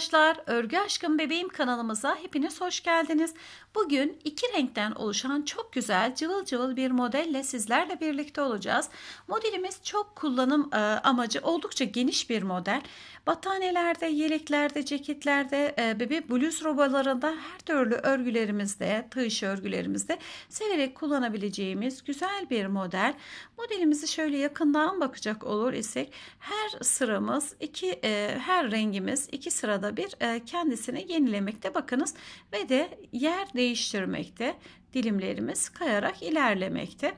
arkadaşlar, Örgü Aşkım Bebeğim kanalımıza hepiniz hoş geldiniz. Bugün iki renkten oluşan çok güzel cıvıl cıvıl bir modelle sizlerle birlikte olacağız. Modelimiz çok kullanım e, amacı oldukça geniş bir model. Battaniyelerde, yeleklerde, ceketlerde, e, bebe bluz robalarında her türlü örgülerimizde, tığış örgülerimizde severek kullanabileceğimiz güzel bir model. Modelimizi şöyle yakından bakacak olur isek her sıramız iki e, her rengimiz iki sırada bir e, kendisini yenilemekte bakınız ve de yer değiştirmekte dilimlerimiz kayarak ilerlemekte.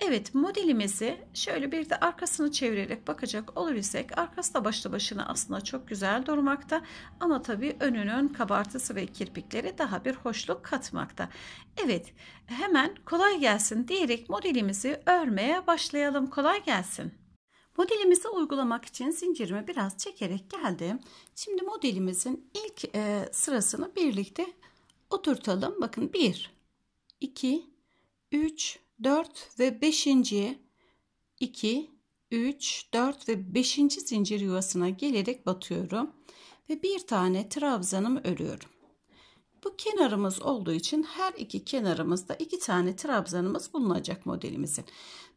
Evet modelimizi şöyle bir de arkasını çevirerek bakacak olur isek arkası da başlı başına aslında çok güzel durmakta ama tabii önünün kabartısı ve kirpikleri daha bir hoşluk katmakta. Evet hemen kolay gelsin diyerek modelimizi örmeye başlayalım kolay gelsin. Modelimizi uygulamak için zincirimi biraz çekerek geldim. Şimdi modelimizin ilk e, sırasını birlikte oturtalım. Bakın 1, 2, 3, 4 ve 5. 2, 3, 4 ve 5. zincir yuvasına gelerek batıyorum. Ve bir tane trabzanımı örüyorum. Bu kenarımız olduğu için her iki kenarımızda iki tane trabzanımız bulunacak modelimizin.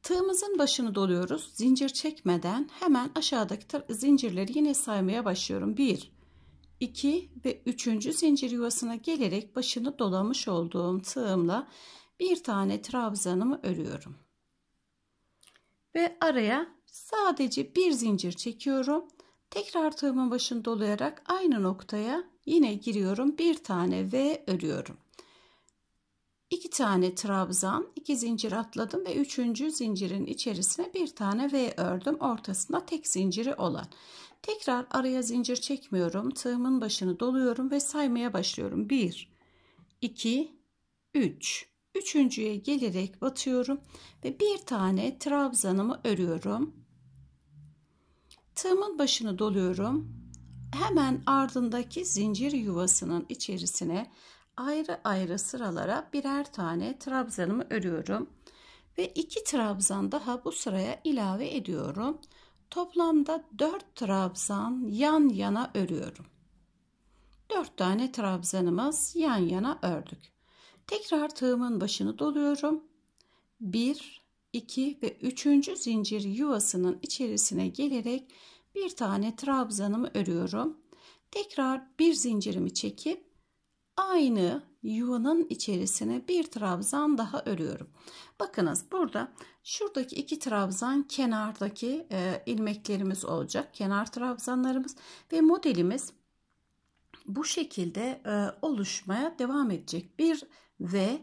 Tığımızın başını doluyoruz. Zincir çekmeden hemen aşağıdaki zincirleri yine saymaya başlıyorum. 1, 2 ve 3. zincir yuvasına gelerek başını dolamış olduğum tığımla bir tane trabzanımı örüyorum. Ve araya sadece bir zincir çekiyorum. Tekrar tığımın başını dolayarak aynı noktaya yine giriyorum. Bir tane ve örüyorum. İki tane trabzan, iki zincir atladım ve üçüncü zincirin içerisine bir tane V ördüm. Ortasında tek zinciri olan. Tekrar araya zincir çekmiyorum. Tığımın başını doluyorum ve saymaya başlıyorum. 1, 2, 3, üçüncüye gelerek batıyorum ve bir tane trabzanımı örüyorum. Tığımın başını doluyorum. Hemen ardındaki zincir yuvasının içerisine ayrı ayrı sıralara birer tane trabzanımı örüyorum ve iki trabzan daha bu sıraya ilave ediyorum. Toplamda 4 trabzan yan yana örüyorum. 4 tane trabzanımız yan yana ördük. Tekrar tığımın başını doluyorum. 1, 2 ve 3. zincir yuvasının içerisine gelerek bir tane trabzanımı örüyorum. Tekrar bir zincirimi çekip aynı yuvanın içerisine bir trabzan daha örüyorum. Bakınız burada şuradaki iki trabzan kenardaki e, ilmeklerimiz olacak. Kenar trabzanlarımız ve modelimiz bu şekilde e, oluşmaya devam edecek. Bir ve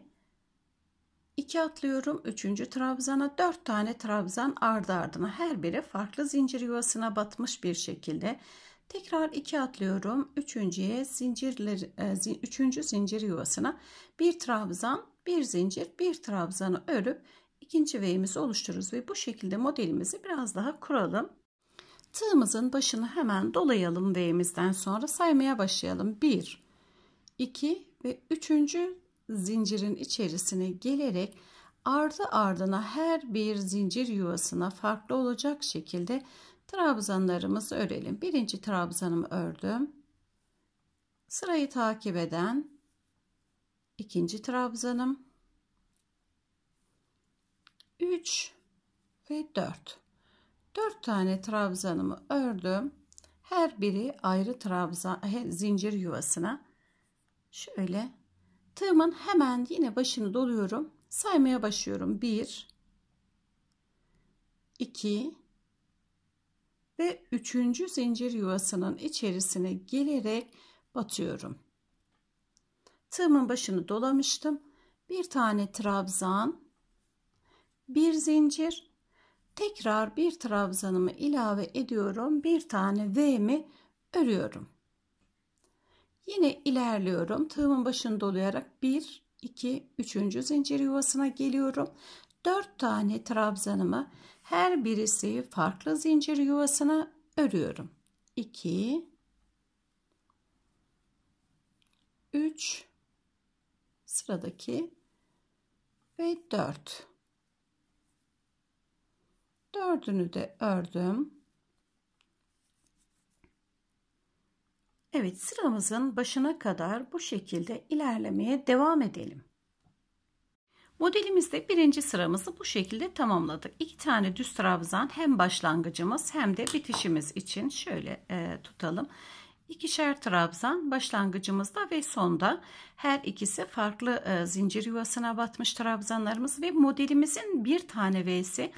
2 atlıyorum 3. trabzana 4 tane trabzan ardı ardına her biri farklı zincir yuvasına batmış bir şekilde tekrar 2 atlıyorum 3.ye zincirler 3. E, zincir yuvasına bir trabzan bir zincir bir trabzanı örüp ikinci V'imizi oluştururuz ve bu şekilde modelimizi biraz daha kuralım. Tığımızın başını hemen dolayalım V'imizden sonra saymaya başlayalım. 1 2 ve 3 zincirin içerisine gelerek ardı ardına her bir zincir yuvasına farklı olacak şekilde trabzanlarımızı örelim. Birinci trabzanımı ördüm. Sırayı takip eden ikinci trabzanım 3 ve 4. 4 tane trabzanımı ördüm. Her biri ayrı trabzan zincir yuvasına şöyle Tığımın hemen yine başını doluyorum. Saymaya başlıyorum. 1 2 ve 3. zincir yuvasının içerisine gelerek batıyorum. Tığımın başını dolamıştım. Bir tane trabzan, bir zincir, tekrar bir trabzanımı ilave ediyorum. Bir tane V'mi örüyorum. Yine ilerliyorum. Tığımın başını dolayarak 1, 2, 3. zincir yuvasına geliyorum. 4 tane trabzanımı her birisi farklı zincir yuvasına örüyorum. 2 3 sıradaki ve 4. Dördünü de ördüm. Evet sıramızın başına kadar bu şekilde ilerlemeye devam edelim. Modelimizde birinci sıramızı bu şekilde tamamladık. İki tane düz trabzan hem başlangıcımız hem de bitişimiz için şöyle e, tutalım. İkişer trabzan başlangıcımızda ve sonda her ikisi farklı e, zincir yuvasına batmış trabzanlarımız ve modelimizin bir tane V'si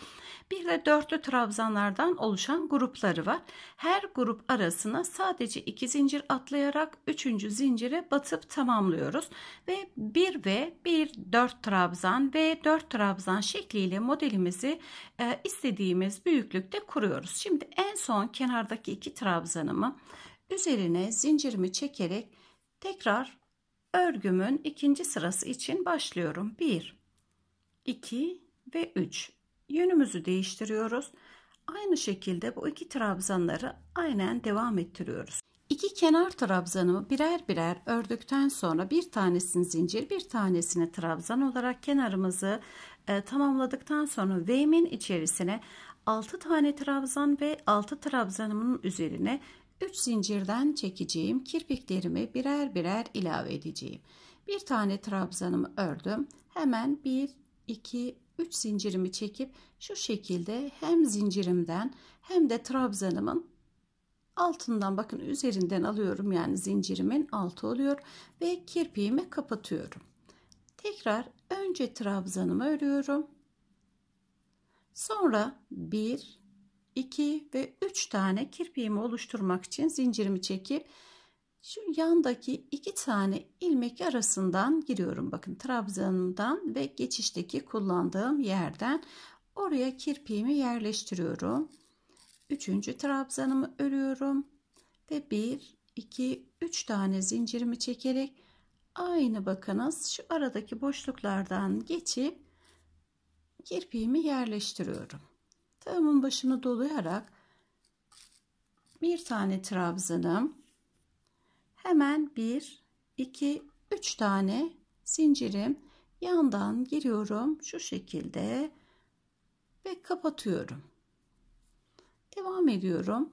bir de dörtlü trabzanlardan oluşan grupları var. Her grup arasına sadece iki zincir atlayarak üçüncü zincire batıp tamamlıyoruz ve bir ve bir dört trabzan ve dört trabzan şekliyle modelimizi e, istediğimiz büyüklükte kuruyoruz. Şimdi en son kenardaki iki trabzanımı üzerine zincirimi çekerek tekrar örgümün ikinci sırası için başlıyorum. 1 2 ve 3 yönümüzü değiştiriyoruz. Aynı şekilde bu iki trabzanları aynen devam ettiriyoruz. İki kenar trabzanımı birer birer ördükten sonra bir tanesini zincir bir tanesini trabzan olarak kenarımızı e, tamamladıktan sonra V'min içerisine 6 tane trabzan ve 6 trabzanımın üzerine 3 zincirden çekeceğim. Kirpiklerimi birer birer ilave edeceğim. Bir tane trabzanımı ördüm. Hemen 1 2 3 zincirimi çekip şu şekilde hem zincirimden hem de trabzanımın altından bakın üzerinden alıyorum yani zincirimin altı oluyor ve kirpiğimi kapatıyorum. Tekrar önce trabzanımı örüyorum. Sonra 1 2 ve 3 tane kirpiğimi oluşturmak için zincirimi çekip şu yandaki iki tane ilmek arasından giriyorum. Bakın trabzanımdan ve geçişteki kullandığım yerden oraya kirpiğimi yerleştiriyorum. Üçüncü trabzanımı örüyorum ve 1 2 3 tane zincirimi çekerek aynı bakınız şu aradaki boşluklardan geçip kirpiğimi yerleştiriyorum tığımın başını dolayarak bir tane trabzanım hemen bir iki üç tane zincirim yandan giriyorum şu şekilde ve kapatıyorum devam ediyorum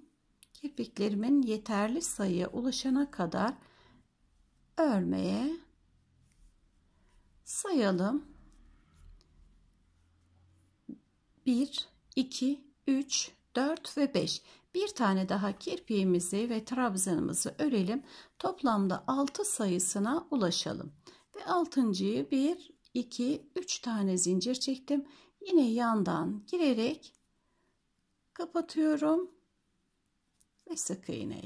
kirpiklerimin yeterli sayıya ulaşana kadar örmeye sayalım 1 2, 3, 4 ve 5. Bir tane daha kirpiğimizi ve trabzanımızı örelim. Toplamda 6 sayısına ulaşalım. Ve altıncıyı 1, 2, 3 tane zincir çektim. Yine yandan girerek kapatıyorum ve sık iğne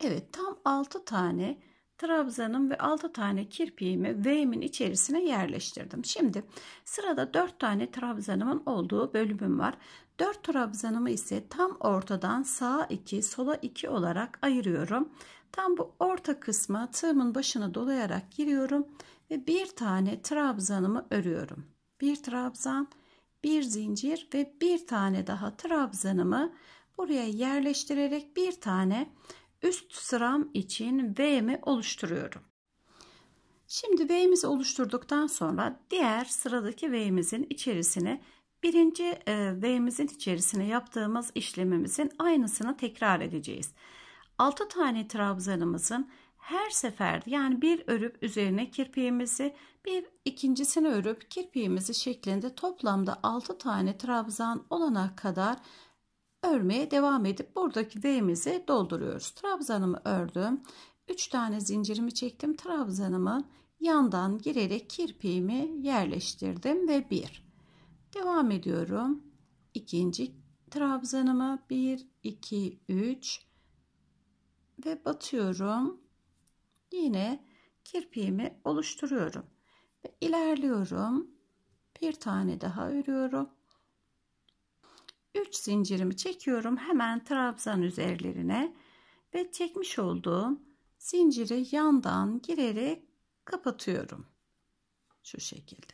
Evet tam 6 tane trabzanım ve 6 tane kirpiğimi V'min içerisine yerleştirdim. Şimdi sırada 4 tane trabzanımın olduğu bölümüm var. 4 trabzanımı ise tam ortadan sağa 2, sola 2 olarak ayırıyorum. Tam bu orta kısma tığımın başına dolayarak giriyorum ve bir tane trabzanımı örüyorum. Bir trabzan, bir zincir ve bir tane daha trabzanımı buraya yerleştirerek bir tane üst sıram için V'mi oluşturuyorum. Şimdi V'mizi oluşturduktan sonra diğer sıradaki V'mizin içerisine birinci e, V'mizin içerisine yaptığımız işlemimizin aynısını tekrar edeceğiz. 6 tane trabzanımızın her seferde yani bir örüp üzerine kirpiğimizi bir ikincisini örüp kirpiğimizi şeklinde toplamda 6 tane trabzan olana kadar örmeye devam edip buradaki V'mizi dolduruyoruz. Trabzanımı ördüm. 3 tane zincirimi çektim. Trabzanımı yandan girerek kirpiğimi yerleştirdim ve 1. Devam ediyorum. İkinci trabzanımı 1, 2, 3 ve batıyorum. Yine kirpiğimi oluşturuyorum ve ilerliyorum. Bir tane daha örüyorum 3 zincirimi çekiyorum hemen trabzan üzerlerine ve çekmiş olduğum zinciri yandan girerek kapatıyorum şu şekilde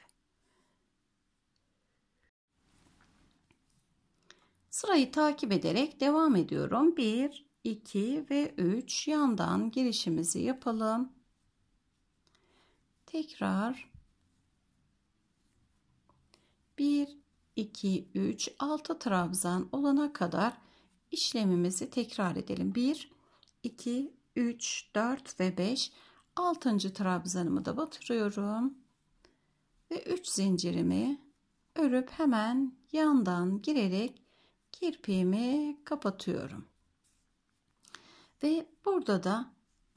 sırayı takip ederek devam ediyorum 1 2 ve 3 yandan girişimizi yapalım tekrar 1 2, 3, 6 trabzan olana kadar işlemimizi tekrar edelim. 1, 2, 3, 4 ve 5. 6. trabzanımı da batırıyorum. Ve 3 zincirimi örüp hemen yandan girerek kirpiğimi kapatıyorum. Ve burada da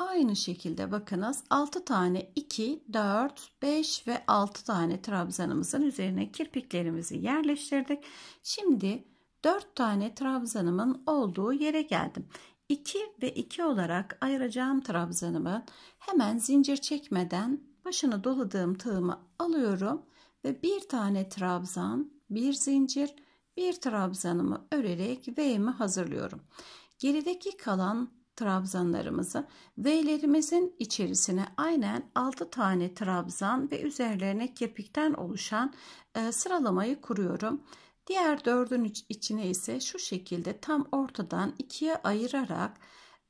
Aynı şekilde bakınız 6 tane 2, 4, 5 ve 6 tane trabzanımızın üzerine kirpiklerimizi yerleştirdik. Şimdi 4 tane trabzanımın olduğu yere geldim. 2 ve 2 olarak ayıracağım trabzanımı hemen zincir çekmeden başını doladığım tığımı alıyorum ve bir tane trabzan, bir zincir, bir trabzanımı örerek V'mi hazırlıyorum. Gerideki kalan trabzanlarımızı V'lerimizin içerisine aynen 6 tane trabzan ve üzerlerine kirpikten oluşan e, sıralamayı kuruyorum. Diğer dördün içine ise şu şekilde tam ortadan ikiye ayırarak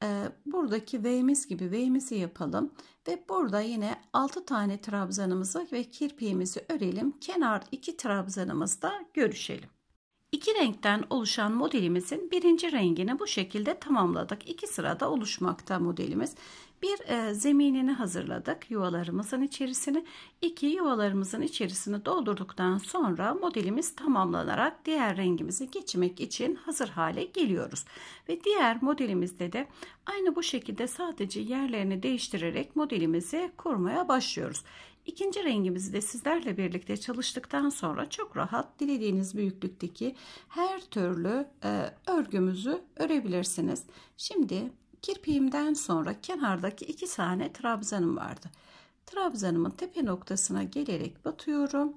e, buradaki V'miz gibi V'mizi yapalım. Ve burada yine 6 tane trabzanımızı ve kirpiğimizi örelim. Kenar 2 trabzanımızda görüşelim. İki renkten oluşan modelimizin birinci rengini bu şekilde tamamladık. İki sırada oluşmakta modelimiz. Bir e, zeminini hazırladık yuvalarımızın içerisini. iki yuvalarımızın içerisini doldurduktan sonra modelimiz tamamlanarak diğer rengimizi geçmek için hazır hale geliyoruz. Ve diğer modelimizde de aynı bu şekilde sadece yerlerini değiştirerek modelimizi kurmaya başlıyoruz. İkinci rengimizi de sizlerle birlikte çalıştıktan sonra çok rahat dilediğiniz büyüklükteki her türlü e, örgümüzü örebilirsiniz. Şimdi kirpiğimden sonra kenardaki iki tane trabzanım vardı. Trabzanımın tepe noktasına gelerek batıyorum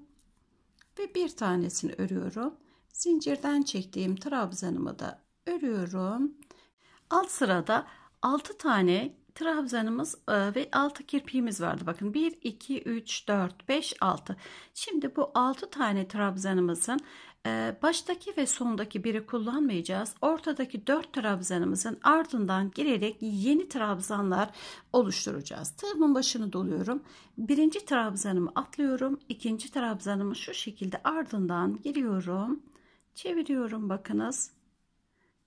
ve bir tanesini örüyorum. Zincirden çektiğim trabzanımı da örüyorum. Alt sırada 6 tane trabzanımız e, ve 6 kirpiğimiz vardı. Bakın 1, 2, 3, 4, 5, 6. Şimdi bu 6 tane trabzanımızın e, baştaki ve sondaki biri kullanmayacağız. Ortadaki 4 trabzanımızın ardından girerek yeni trabzanlar oluşturacağız. Tığımın başını doluyorum. Birinci trabzanımı atlıyorum. ikinci trabzanımı şu şekilde ardından giriyorum. Çeviriyorum bakınız.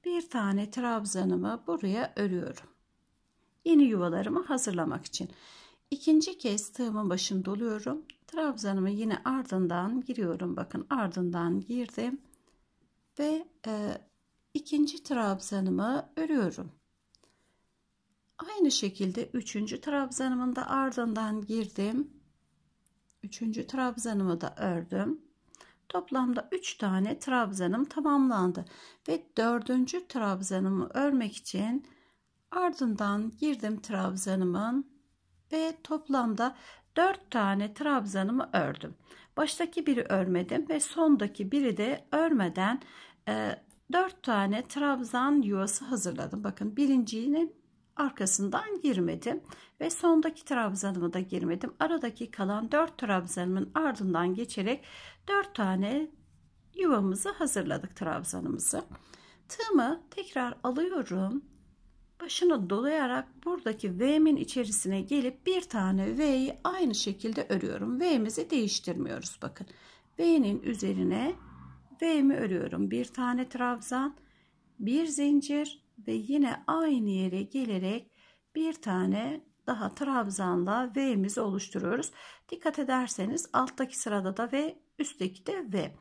Bir tane trabzanımı buraya örüyorum yeni yuvalarımı hazırlamak için. İkinci kez tığımın başını doluyorum. Trabzanımı yine ardından giriyorum. Bakın ardından girdim. Ve e, ikinci trabzanımı örüyorum. Aynı şekilde üçüncü trabzanımın da ardından girdim. Üçüncü trabzanımı da ördüm. Toplamda 3 tane trabzanım tamamlandı. Ve dördüncü trabzanımı örmek için Ardından girdim trabzanımın ve toplamda 4 tane trabzanımı ördüm. Baştaki biri örmedim ve sondaki biri de örmeden e, 4 tane trabzan yuvası hazırladım. Bakın birincinin arkasından girmedim ve sondaki trabzanımı da girmedim. Aradaki kalan 4 trabzanımın ardından geçerek 4 tane yuvamızı hazırladık trabzanımızı. Tığımı tekrar alıyorum başını dolayarak buradaki V'min içerisine gelip bir tane V'yi aynı şekilde örüyorum. V'mizi değiştirmiyoruz bakın. V'nin üzerine V'mi örüyorum. Bir tane trabzan, bir zincir ve yine aynı yere gelerek bir tane daha trabzanla V'mizi oluşturuyoruz. Dikkat ederseniz alttaki sırada da V, üstteki de V.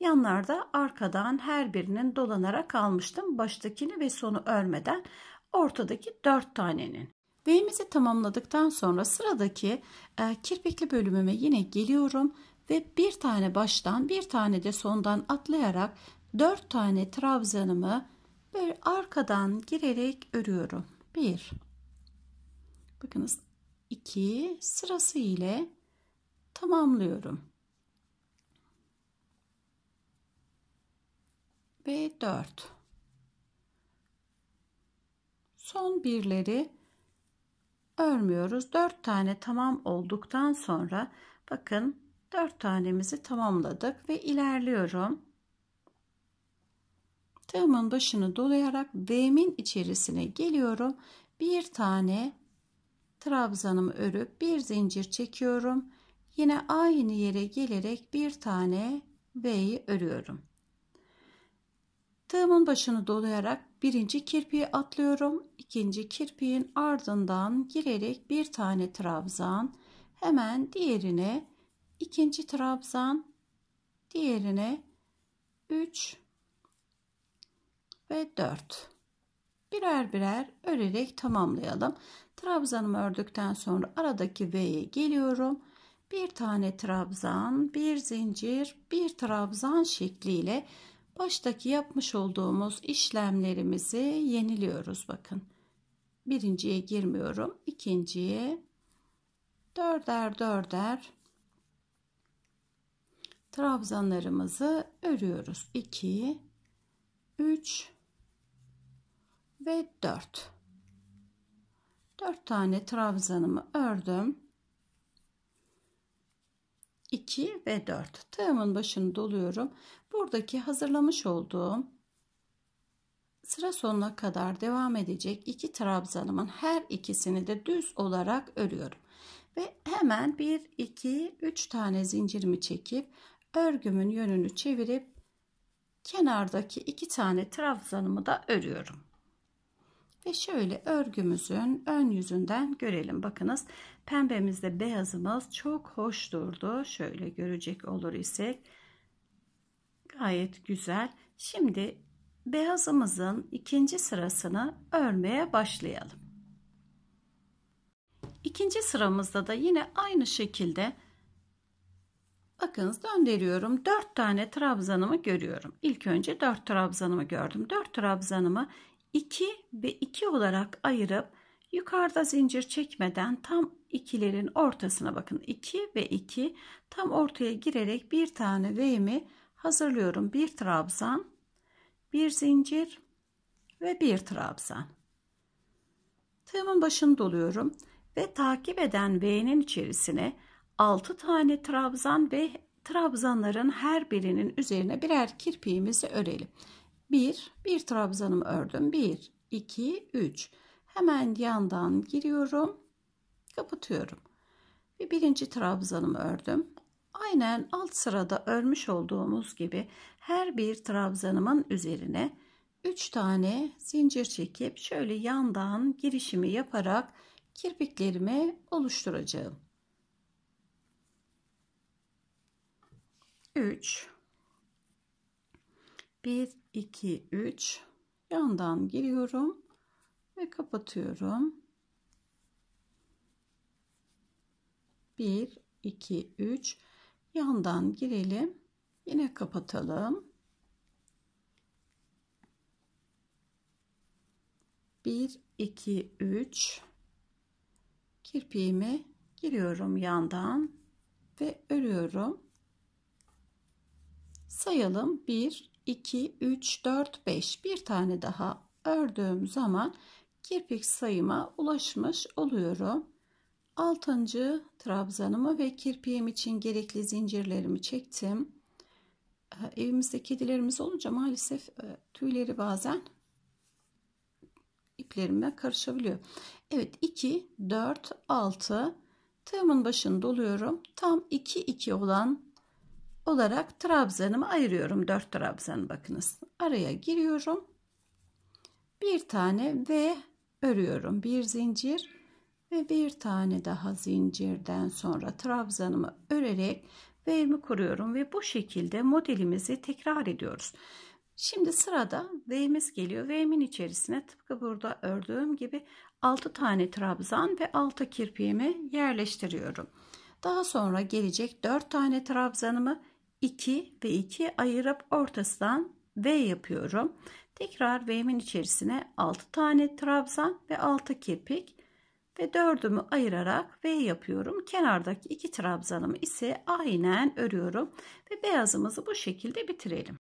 Yanlarda arkadan her birinin dolanarak almıştım. Baştakini ve sonu örmeden ortadaki 4 tanenin. V'mizi tamamladıktan sonra sıradaki e, kirpikli bölümüme yine geliyorum ve bir tane baştan bir tane de sondan atlayarak 4 tane trabzanımı böyle arkadan girerek örüyorum. 1 Bakınız 2 sırası ile tamamlıyorum. Ve 4 son birleri örmüyoruz. 4 tane tamam olduktan sonra bakın 4 tanemizi tamamladık ve ilerliyorum. Tığımın başını dolayarak V'min içerisine geliyorum. Bir tane trabzanımı örüp bir zincir çekiyorum. Yine aynı yere gelerek bir tane V'yi örüyorum. Tığımın başını dolayarak Birinci kirpiği atlıyorum. ikinci kirpiğin ardından girerek bir tane trabzan. Hemen diğerine ikinci trabzan. Diğerine 3 ve 4. Birer birer örerek tamamlayalım. Trabzanımı ördükten sonra aradaki V'ye geliyorum. Bir tane trabzan, bir zincir, bir trabzan şekliyle baştaki yapmış olduğumuz işlemlerimizi yeniliyoruz bakın birinciye girmiyorum ikinciye dörder dörder trabzanlarımızı örüyoruz 2 3 ve 4 4 tane trabzanımı ördüm 2 ve 4 tığımın başını doluyorum buradaki hazırlamış olduğum sıra sonuna kadar devam edecek iki trabzanımın her ikisini de düz olarak örüyorum. Ve hemen 1, 2, 3 tane zincirimi çekip örgümün yönünü çevirip kenardaki iki tane trabzanımı da örüyorum. Ve şöyle örgümüzün ön yüzünden görelim. Bakınız pembemizde beyazımız çok hoş durdu. Şöyle görecek olur isek Gayet güzel. Şimdi beyazımızın ikinci sırasını örmeye başlayalım. İkinci sıramızda da yine aynı şekilde bakınız döndürüyorum. 4 tane trabzanımı görüyorum. İlk önce 4 trabzanımı gördüm. 4 trabzanımı 2 ve 2 olarak ayırıp yukarıda zincir çekmeden tam ikilerin ortasına bakın. 2 ve 2 tam ortaya girerek bir tane V'mi hazırlıyorum. Bir trabzan, bir zincir ve bir trabzan. Tığımın başını doluyorum ve takip eden V'nin içerisine 6 tane trabzan ve trabzanların her birinin üzerine birer kirpiğimizi örelim. 1, 1 trabzanımı ördüm. 1, 2, 3. Hemen yandan giriyorum. Kapatıyorum. Ve birinci trabzanımı ördüm. Aynen alt sırada örmüş olduğumuz gibi her bir trabzanımın üzerine 3 tane zincir çekip şöyle yandan girişimi yaparak kirpiklerimi oluşturacağım. 3 1 2 3 yandan giriyorum ve kapatıyorum. 1 2 3 Yandan girelim. Yine kapatalım. Bir, iki, üç. kirpiğimi giriyorum yandan ve örüyorum. Sayalım 1 2 3 4 5 bir tane daha ördüğüm zaman kirpik sayıma ulaşmış oluyorum. Altıncı trabzanımı ve kirpiğim için gerekli zincirlerimi çektim. Ee, evimizde kedilerimiz olunca maalesef e, tüyleri bazen iplerime karışabiliyor. Evet 2, 4, 6 tığımın başını doluyorum. Tam 2, 2 olan olarak trabzanımı ayırıyorum. 4 trabzan bakınız. Araya giriyorum. Bir tane ve örüyorum. Bir zincir ve bir tane daha zincirden sonra trabzanımı örerek V'mi kuruyorum ve bu şekilde modelimizi tekrar ediyoruz. Şimdi sırada V'miz geliyor. V'min içerisine tıpkı burada ördüğüm gibi 6 tane trabzan ve 6 kirpiğimi yerleştiriyorum. Daha sonra gelecek 4 tane trabzanımı 2 ve 2 ayırıp ortasından V yapıyorum. Tekrar V'min içerisine 6 tane trabzan ve 6 kirpik ve dördümü ayırarak V yapıyorum. Kenardaki iki trabzanımı ise aynen örüyorum ve beyazımızı bu şekilde bitirelim.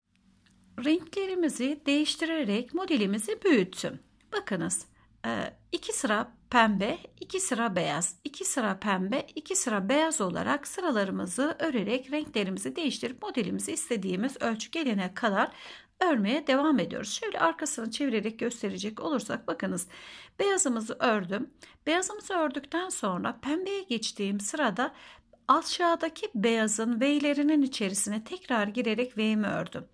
Renklerimizi değiştirerek modelimizi büyüttüm. Bakınız e, iki sıra pembe, iki sıra beyaz, iki sıra pembe, iki sıra beyaz olarak sıralarımızı örerek renklerimizi değiştirip modelimizi istediğimiz ölçü gelene kadar örmeye devam ediyoruz. Şöyle arkasını çevirerek gösterecek olursak bakınız beyazımızı ördüm. Beyazımızı ördükten sonra pembeye geçtiğim sırada aşağıdaki beyazın V'lerinin içerisine tekrar girerek V'mi ördüm.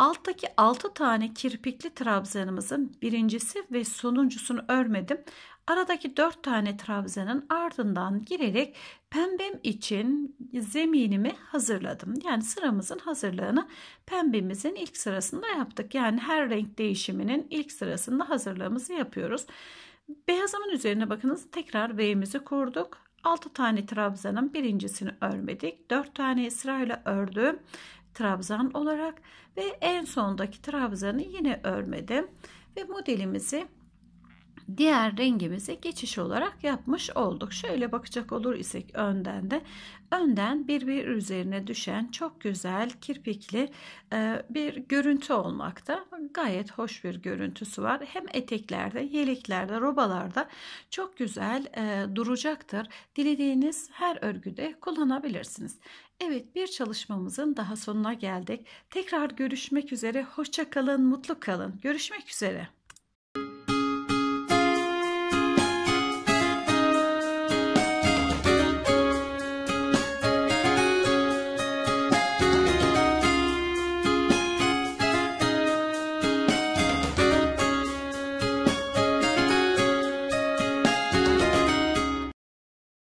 Alttaki 6 tane kirpikli trabzanımızın birincisi ve sonuncusunu örmedim. Aradaki 4 tane trabzanın ardından girerek pembem için zeminimi hazırladım. Yani sıramızın hazırlığını pembemizin ilk sırasında yaptık. Yani her renk değişiminin ilk sırasında hazırlığımızı yapıyoruz. Beyazımın üzerine bakınız tekrar V'mizi kurduk. 6 tane trabzanın birincisini örmedik. 4 tane sırayla ördüm trabzan olarak ve en sondaki trabzanı yine örmedim ve modelimizi diğer rengimizi geçiş olarak yapmış olduk. Şöyle bakacak olur isek önden de önden birbiri üzerine düşen çok güzel kirpikli e, bir görüntü olmakta. Gayet hoş bir görüntüsü var. Hem eteklerde, yeleklerde, robalarda çok güzel e, duracaktır. Dilediğiniz her örgüde kullanabilirsiniz. Evet bir çalışmamızın daha sonuna geldik. Tekrar görüşmek üzere. Hoşça kalın, mutlu kalın. Görüşmek üzere.